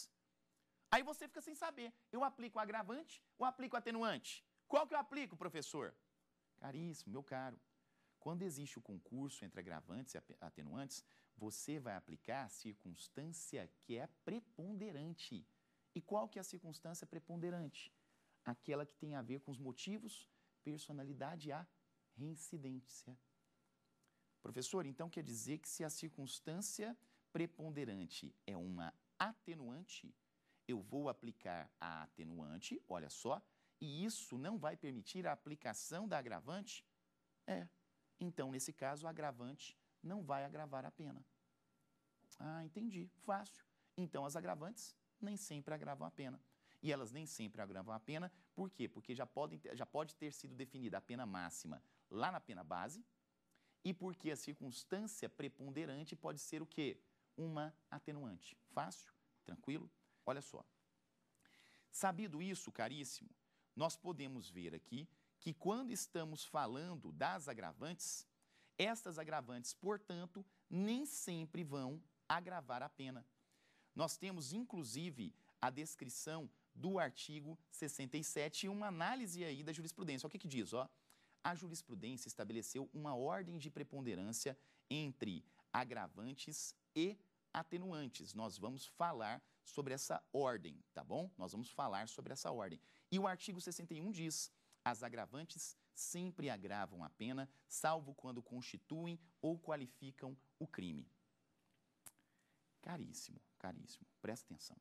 Aí você fica sem saber, eu aplico o agravante ou aplico o atenuante? Qual que eu aplico, professor? Caríssimo, meu caro. Quando existe o concurso entre agravantes e atenuantes, você vai aplicar a circunstância que é preponderante. E qual que é a circunstância preponderante? Aquela que tem a ver com os motivos, personalidade e a reincidência. Professor, então quer dizer que se a circunstância preponderante é uma atenuante, eu vou aplicar a atenuante, olha só, e isso não vai permitir a aplicação da agravante? É. Então, nesse caso, a agravante não vai agravar a pena. Ah, entendi. Fácil. Então, as agravantes nem sempre agravam a pena. E elas nem sempre agravam a pena, por quê? Porque já, podem, já pode ter sido definida a pena máxima lá na pena base e porque a circunstância preponderante pode ser o quê? Uma atenuante. Fácil? Tranquilo? Olha só. Sabido isso, caríssimo, nós podemos ver aqui que quando estamos falando das agravantes, estas agravantes, portanto, nem sempre vão agravar a pena. Nós temos, inclusive, a descrição do artigo 67 e uma análise aí da jurisprudência. Olha o que, que diz, ó a jurisprudência estabeleceu uma ordem de preponderância entre agravantes e atenuantes. Nós vamos falar sobre essa ordem, tá bom? Nós vamos falar sobre essa ordem. E o artigo 61 diz: as agravantes sempre agravam a pena, salvo quando constituem ou qualificam o crime. Caríssimo, caríssimo, presta atenção.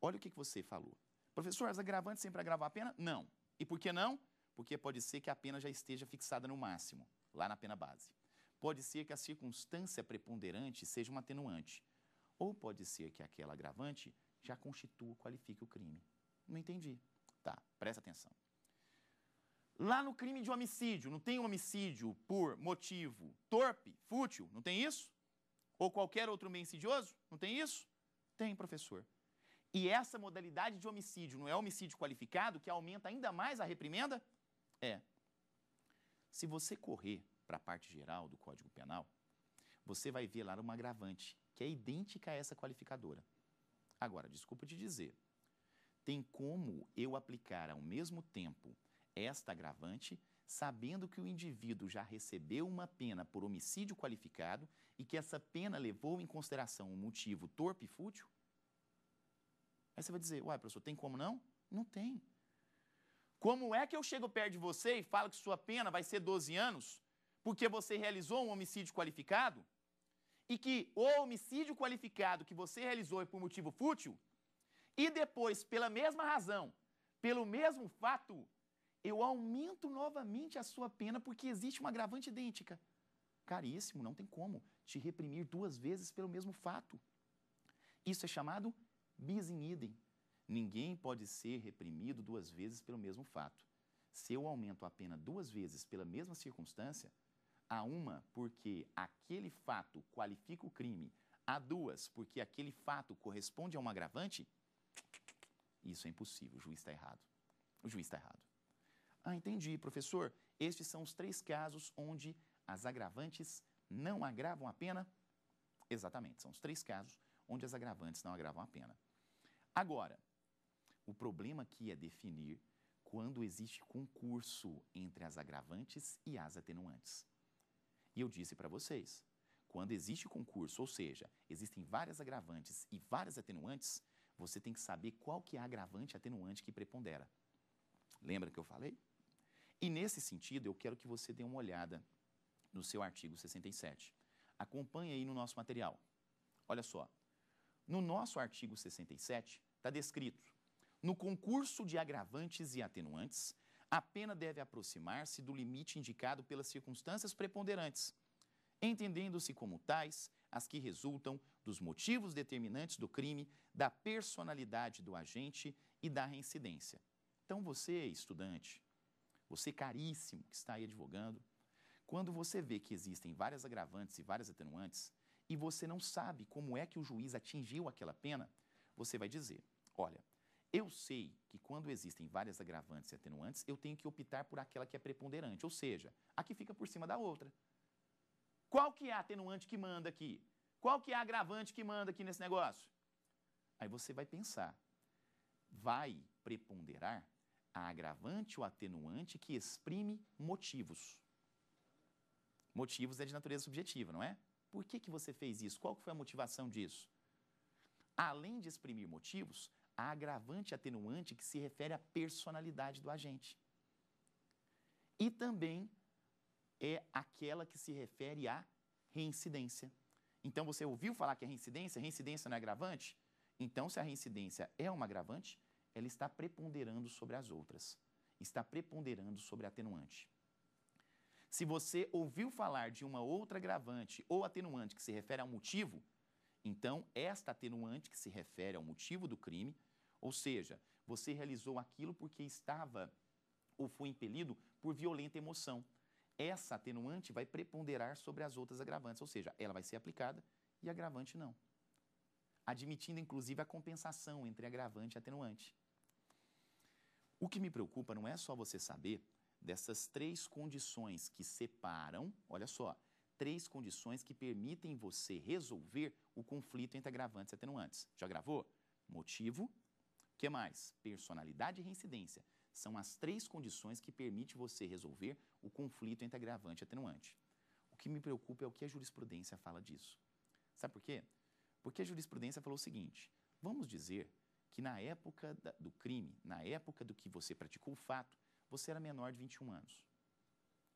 Olha o que, que você falou. Professor, as agravantes sempre agravam a pena? Não. E por que não? porque pode ser que a pena já esteja fixada no máximo, lá na pena base. Pode ser que a circunstância preponderante seja uma atenuante. Ou pode ser que aquela agravante já constitua, qualifique o crime. Não entendi. Tá, presta atenção. Lá no crime de homicídio, não tem homicídio por motivo torpe, fútil, não tem isso? Ou qualquer outro meio insidioso, não tem isso? Tem, professor. E essa modalidade de homicídio não é homicídio qualificado que aumenta ainda mais a reprimenda? é: se você correr para a parte geral do Código Penal, você vai ver lá uma agravante que é idêntica a essa qualificadora. Agora, desculpa te dizer, tem como eu aplicar ao mesmo tempo esta agravante, sabendo que o indivíduo já recebeu uma pena por homicídio qualificado e que essa pena levou em consideração um motivo torpe e fútil? Aí você vai dizer, uai, professor, tem como não? Não tem. Como é que eu chego perto de você e falo que sua pena vai ser 12 anos, porque você realizou um homicídio qualificado? E que o homicídio qualificado que você realizou é por motivo fútil? E depois, pela mesma razão, pelo mesmo fato, eu aumento novamente a sua pena porque existe uma agravante idêntica. Caríssimo, não tem como te reprimir duas vezes pelo mesmo fato. Isso é chamado bis in idem. Ninguém pode ser reprimido duas vezes pelo mesmo fato. Se eu aumento a pena duas vezes pela mesma circunstância, a uma porque aquele fato qualifica o crime, a duas porque aquele fato corresponde a um agravante, isso é impossível, o juiz está errado. O juiz está errado. Ah, entendi, professor. Estes são os três casos onde as agravantes não agravam a pena? Exatamente, são os três casos onde as agravantes não agravam a pena. Agora, o problema aqui é definir quando existe concurso entre as agravantes e as atenuantes. E eu disse para vocês, quando existe concurso, ou seja, existem várias agravantes e várias atenuantes, você tem que saber qual que é a agravante atenuante que prepondera. Lembra que eu falei? E nesse sentido, eu quero que você dê uma olhada no seu artigo 67. Acompanhe aí no nosso material. Olha só. No nosso artigo 67 está descrito no concurso de agravantes e atenuantes, a pena deve aproximar-se do limite indicado pelas circunstâncias preponderantes, entendendo-se como tais as que resultam dos motivos determinantes do crime, da personalidade do agente e da reincidência. Então, você, estudante, você caríssimo que está aí advogando, quando você vê que existem várias agravantes e várias atenuantes e você não sabe como é que o juiz atingiu aquela pena, você vai dizer: olha, eu sei que quando existem várias agravantes e atenuantes, eu tenho que optar por aquela que é preponderante, ou seja, a que fica por cima da outra. Qual que é a atenuante que manda aqui? Qual que é a agravante que manda aqui nesse negócio? Aí você vai pensar. Vai preponderar a agravante ou atenuante que exprime motivos. Motivos é de natureza subjetiva, não é? Por que, que você fez isso? Qual foi a motivação disso? Além de exprimir motivos, a agravante atenuante que se refere à personalidade do agente. E também é aquela que se refere à reincidência. Então, você ouviu falar que é reincidência? Reincidência não é agravante? Então, se a reincidência é uma agravante, ela está preponderando sobre as outras, está preponderando sobre a atenuante. Se você ouviu falar de uma outra agravante ou atenuante que se refere ao motivo, então esta atenuante que se refere ao motivo do crime ou seja, você realizou aquilo porque estava ou foi impelido por violenta emoção. Essa atenuante vai preponderar sobre as outras agravantes, ou seja, ela vai ser aplicada e agravante não. Admitindo, inclusive, a compensação entre agravante e atenuante. O que me preocupa não é só você saber dessas três condições que separam, olha só, três condições que permitem você resolver o conflito entre agravantes e atenuantes. Já gravou? Motivo, que mais? Personalidade e reincidência. São as três condições que permite você resolver o conflito entre agravante e atenuante. O que me preocupa é o que a jurisprudência fala disso. Sabe por quê? Porque a jurisprudência falou o seguinte: vamos dizer que na época do crime, na época do que você praticou o fato, você era menor de 21 anos.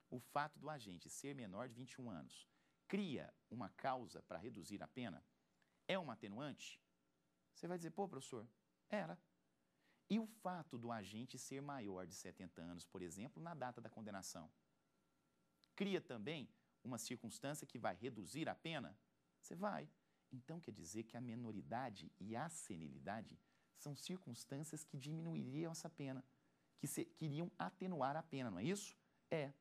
O fato do agente ser menor de 21 anos cria uma causa para reduzir a pena? É um atenuante? Você vai dizer, pô, professor, era. E o fato do agente ser maior de 70 anos, por exemplo, na data da condenação, cria também uma circunstância que vai reduzir a pena? Você vai. Então quer dizer que a menoridade e a senilidade são circunstâncias que diminuiriam essa pena, que se, atenuar a pena, não é isso? É.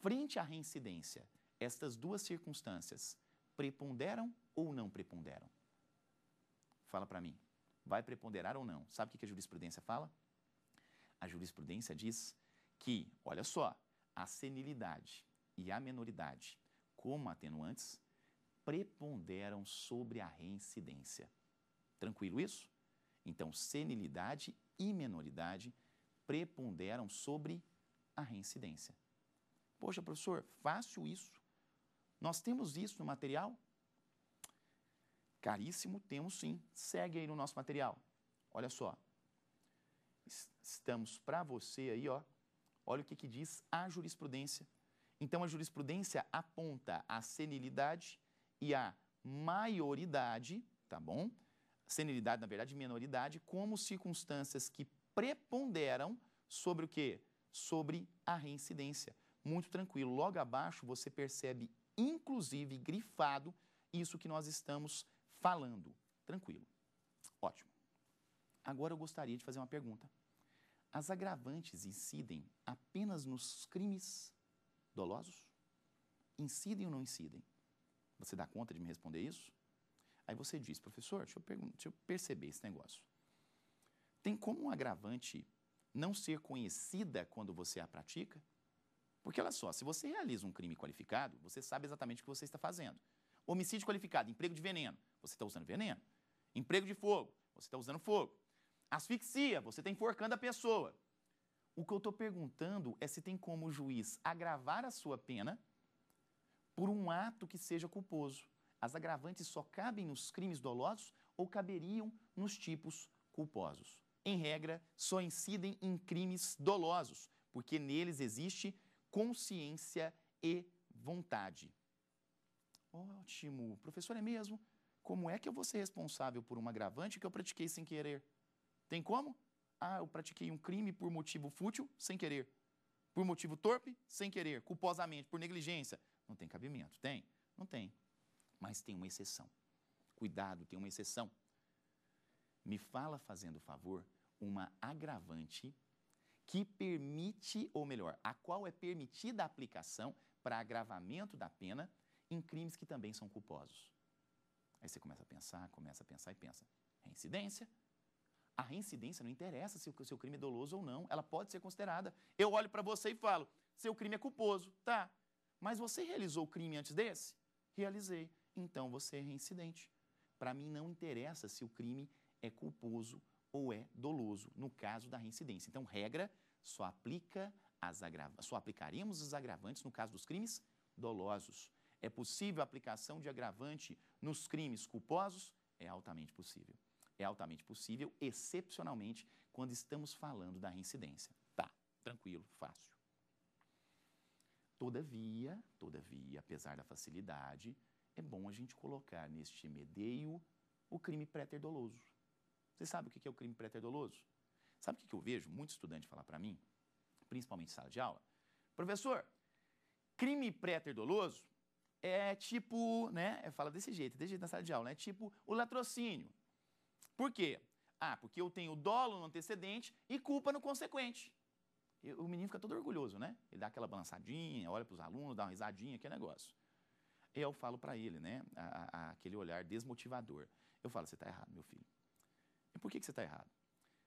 Frente à reincidência, estas duas circunstâncias preponderam ou não preponderam? Fala para mim vai preponderar ou não. Sabe o que a jurisprudência fala? A jurisprudência diz que, olha só, a senilidade e a menoridade, como atenuantes, preponderam sobre a reincidência. Tranquilo isso? Então, senilidade e menoridade preponderam sobre a reincidência. Poxa, professor, fácil isso? Nós temos isso no material? Caríssimo, temos sim. Segue aí no nosso material. Olha só. Estamos para você aí, ó. Olha o que, que diz a jurisprudência. Então, a jurisprudência aponta a senilidade e a maioridade, tá bom? Senilidade, na verdade, menoridade, como circunstâncias que preponderam sobre o quê? Sobre a reincidência. Muito tranquilo. Logo abaixo, você percebe, inclusive, grifado, isso que nós estamos falando. Tranquilo. Ótimo. Agora eu gostaria de fazer uma pergunta. As agravantes incidem apenas nos crimes dolosos? Incidem ou não incidem? Você dá conta de me responder isso? Aí você diz, professor, deixa eu, deixa eu perceber esse negócio. Tem como um agravante não ser conhecida quando você a pratica? Porque olha só, se você realiza um crime qualificado, você sabe exatamente o que você está fazendo. Homicídio qualificado, emprego de veneno você está usando veneno. Emprego de fogo, você está usando fogo. Asfixia, você está enforcando a pessoa. O que eu estou perguntando é se tem como o juiz agravar a sua pena por um ato que seja culposo. As agravantes só cabem nos crimes dolosos ou caberiam nos tipos culposos. Em regra, só incidem em crimes dolosos, porque neles existe consciência e vontade. Ótimo, professor, é mesmo? Como é que eu vou ser responsável por um agravante que eu pratiquei sem querer? Tem como? Ah, eu pratiquei um crime por motivo fútil, sem querer. Por motivo torpe, sem querer. Culposamente, por negligência. Não tem cabimento. Tem? Não tem. Mas tem uma exceção. Cuidado, tem uma exceção. Me fala, fazendo favor, uma agravante que permite, ou melhor, a qual é permitida a aplicação para agravamento da pena em crimes que também são culposos. Aí você começa a pensar, começa a pensar e pensa. Reincidência. A reincidência não interessa se o seu crime é doloso ou não, ela pode ser considerada. Eu olho para você e falo, seu crime é culposo, tá? Mas você realizou o crime antes desse? Realizei. Então você é reincidente. Para mim não interessa se o crime é culposo ou é doloso, no caso da reincidência. Então, regra só aplica as agrav... só aplicaremos os agravantes no caso dos crimes dolosos é possível a aplicação de agravante nos crimes culposos? É altamente possível. É altamente possível, excepcionalmente, quando estamos falando da reincidência. Tá, tranquilo, fácil. Todavia, todavia, apesar da facilidade, é bom a gente colocar neste medeio o crime pré-terdoloso. Você sabe o que é o crime pré-terdoloso? Sabe o que eu vejo muito estudante falar para mim, principalmente em sala de aula? Professor, crime pré-terdoloso é tipo, né? É, fala desse jeito, desse jeito na sala de aula, né? Tipo o latrocínio. Por quê? Ah, porque eu tenho dolo no antecedente e culpa no consequente. E o menino fica todo orgulhoso, né? Ele dá aquela balançadinha, olha para os alunos, dá uma risadinha, que negócio. Eu falo para ele, né? A, a, aquele olhar desmotivador. Eu falo, você está errado, meu filho. E por que, que você está errado?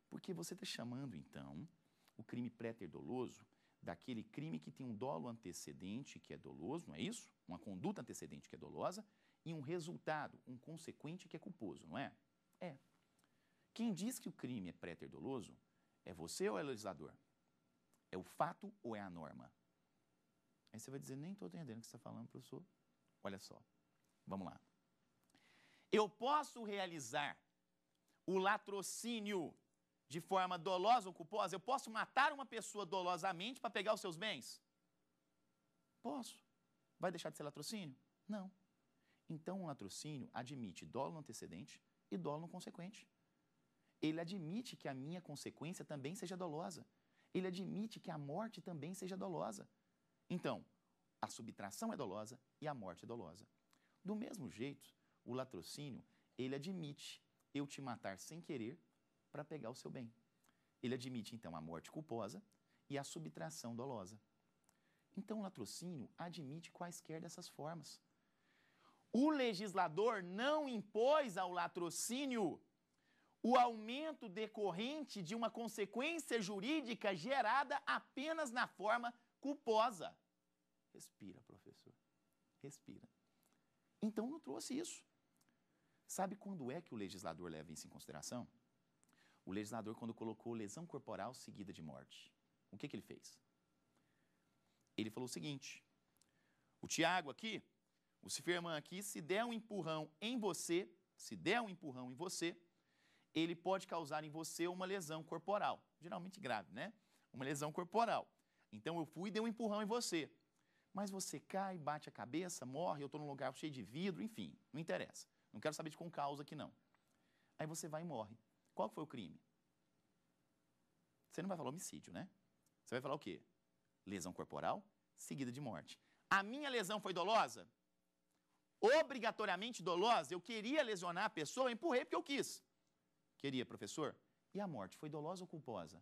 Porque você está chamando, então, o crime pré-terdoloso daquele crime que tem um dolo antecedente, que é doloso, não é isso? Uma conduta antecedente que é dolosa, e um resultado, um consequente que é culposo, não é? É. Quem diz que o crime é préter doloso é você ou é o legislador? É o fato ou é a norma? Aí você vai dizer, nem estou entendendo o que você está falando, professor. Olha só, vamos lá. Eu posso realizar o latrocínio de forma dolosa ou culposa, eu posso matar uma pessoa dolosamente para pegar os seus bens? Posso. Vai deixar de ser latrocínio? Não. Então, o latrocínio admite dolo no antecedente e dolo no consequente. Ele admite que a minha consequência também seja dolosa. Ele admite que a morte também seja dolosa. Então, a subtração é dolosa e a morte é dolosa. Do mesmo jeito, o latrocínio, ele admite eu te matar sem querer para pegar o seu bem. Ele admite, então, a morte culposa e a subtração dolosa. Então, o latrocínio admite quaisquer dessas formas. O legislador não impôs ao latrocínio o aumento decorrente de uma consequência jurídica gerada apenas na forma culposa. Respira, professor. Respira. Então não trouxe isso. Sabe quando é que o legislador leva isso em consideração? o legislador, quando colocou lesão corporal seguida de morte, o que, que ele fez? Ele falou o seguinte: o Tiago aqui, o Ciferman aqui, se der um empurrão em você, se der um empurrão em você, ele pode causar em você uma lesão corporal, geralmente grave, né? Uma lesão corporal. Então eu fui e dei um empurrão em você. Mas você cai, bate a cabeça, morre, eu estou num lugar cheio de vidro, enfim, não interessa. Não quero saber de com causa aqui não. Aí você vai e morre. Qual foi o crime? Você não vai falar homicídio, né? Você vai falar o quê? Lesão corporal seguida de morte. A minha lesão foi dolosa? Obrigatoriamente dolosa. Eu queria lesionar a pessoa, empurrei porque eu quis. Queria, professor? E a morte foi dolosa ou culposa?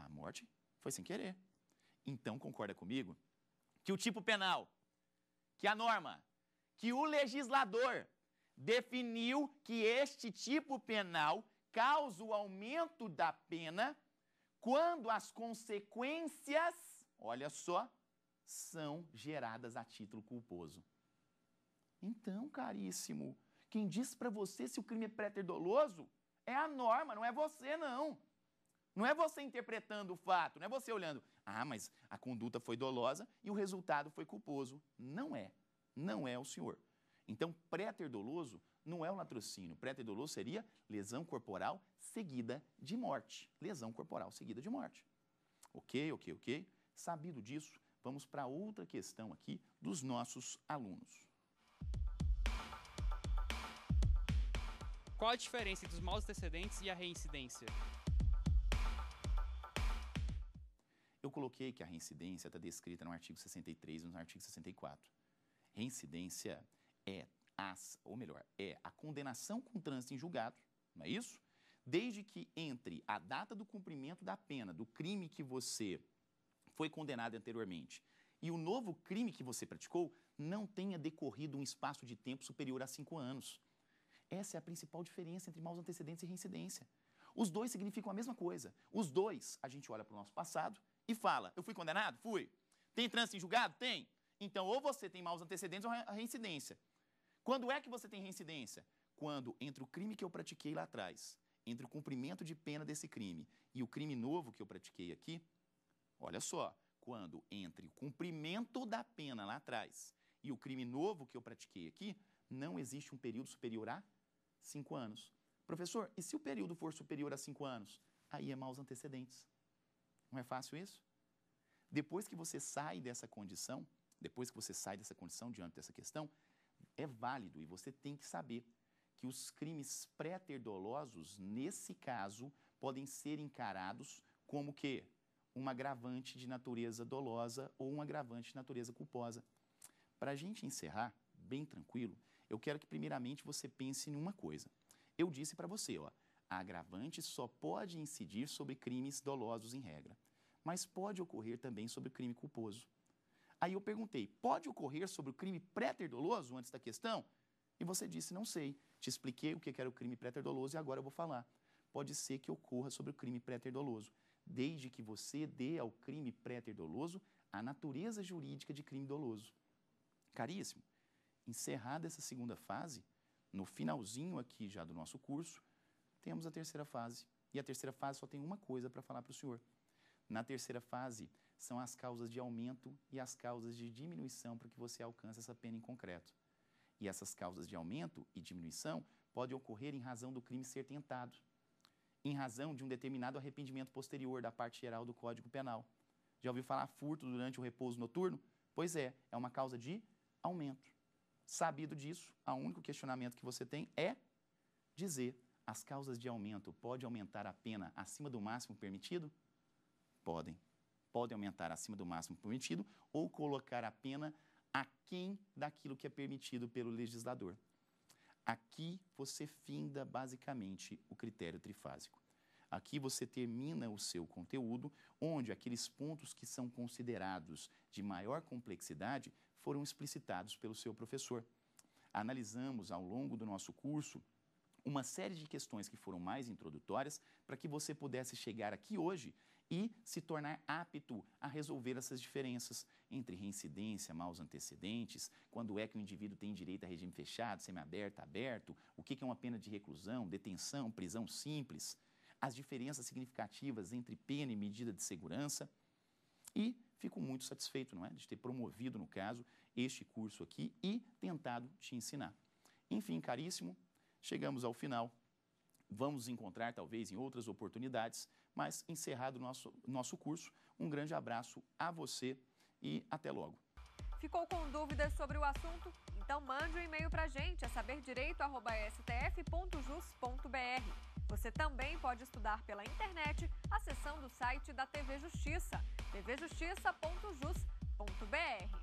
A morte foi sem querer. Então, concorda comigo que o tipo penal, que a norma, que o legislador definiu que este tipo penal causa o aumento da pena quando as consequências, olha só, são geradas a título culposo. Então, caríssimo, quem diz para você se o crime é preterdoloso doloso é a norma, não é você não. Não é você interpretando o fato, não é você olhando, ah, mas a conduta foi dolosa e o resultado foi culposo. Não é, não é o senhor. Então, préter doloso não é o latrocínio. Préter doloso seria lesão corporal seguida de morte. Lesão corporal seguida de morte. Ok, ok, ok. Sabido disso, vamos para outra questão aqui dos nossos alunos. Qual a diferença entre os maus antecedentes e a reincidência? Eu coloquei que a reincidência está descrita no artigo 63 e no artigo 64. Reincidência é as, ou melhor, é a condenação com trânsito em julgado, não é isso? Desde que entre a data do cumprimento da pena do crime que você foi condenado anteriormente e o novo crime que você praticou não tenha decorrido um espaço de tempo superior a cinco anos. Essa é a principal diferença entre maus antecedentes e reincidência. Os dois significam a mesma coisa. Os dois, a gente olha para o nosso passado e fala: eu fui condenado? Fui. Tem trânsito em julgado? Tem. Então, ou você tem maus antecedentes ou reincidência. Quando é que você tem reincidência? Quando, entre o crime que eu pratiquei lá atrás, entre o cumprimento de pena desse crime e o crime novo que eu pratiquei aqui, olha só, quando entre o cumprimento da pena lá atrás e o crime novo que eu pratiquei aqui, não existe um período superior a cinco anos. Professor, e se o período for superior a cinco anos? Aí é maus antecedentes. Não é fácil isso? Depois que você sai dessa condição, depois que você sai dessa condição diante dessa questão, é válido e você tem que saber que os crimes pré-terdolosos, nesse caso, podem ser encarados como que um agravante de natureza dolosa ou um agravante de natureza culposa. Para a gente encerrar, bem tranquilo, eu quero que primeiramente você pense em uma coisa. Eu disse para você, ó, a agravante só pode incidir sobre crimes dolosos em regra, mas pode ocorrer também sobre crime culposo. Aí eu perguntei: pode ocorrer sobre o crime pré-terdoloso antes da questão? E você disse: não sei. Te expliquei o que era o crime pré-terdoloso e agora eu vou falar. Pode ser que ocorra sobre o crime pré-terdoloso, desde que você dê ao crime pré-terdoloso a natureza jurídica de crime doloso. Caríssimo, encerrada essa segunda fase, no finalzinho aqui já do nosso curso, temos a terceira fase. E a terceira fase só tem uma coisa para falar para o senhor. Na terceira fase, são as causas de aumento e as causas de diminuição para que você alcance essa pena em concreto. E essas causas de aumento e diminuição podem ocorrer em razão do crime ser tentado, em razão de um determinado arrependimento posterior da parte geral do Código Penal. Já ouviu falar furto durante o repouso noturno? Pois é, é uma causa de aumento. Sabido disso, o único questionamento que você tem é dizer as causas de aumento podem aumentar a pena acima do máximo permitido? Podem podem aumentar acima do máximo permitido ou colocar a pena aquém daquilo que é permitido pelo legislador. Aqui você finda basicamente o critério trifásico. Aqui você termina o seu conteúdo, onde aqueles pontos que são considerados de maior complexidade foram explicitados pelo seu professor. Analisamos ao longo do nosso curso uma série de questões que foram mais introdutórias para que você pudesse chegar aqui hoje e se tornar apto a resolver essas diferenças entre reincidência, maus antecedentes, quando é que o indivíduo tem direito a regime fechado, semiaberto, aberto, o que é uma pena de reclusão, detenção, prisão simples, as diferenças significativas entre pena e medida de segurança. E fico muito satisfeito, não é, de ter promovido, no caso, este curso aqui e tentado te ensinar. Enfim, caríssimo, chegamos ao final. Vamos nos encontrar, talvez, em outras oportunidades. Mas encerrado nosso nosso curso, um grande abraço a você e até logo. Ficou com dúvidas sobre o assunto? Então mande um e-mail para a gente, a saberdireito.stf.jus.br. Você também pode estudar pela internet acessando o site da TV Justiça, tvjustiça.jus.br.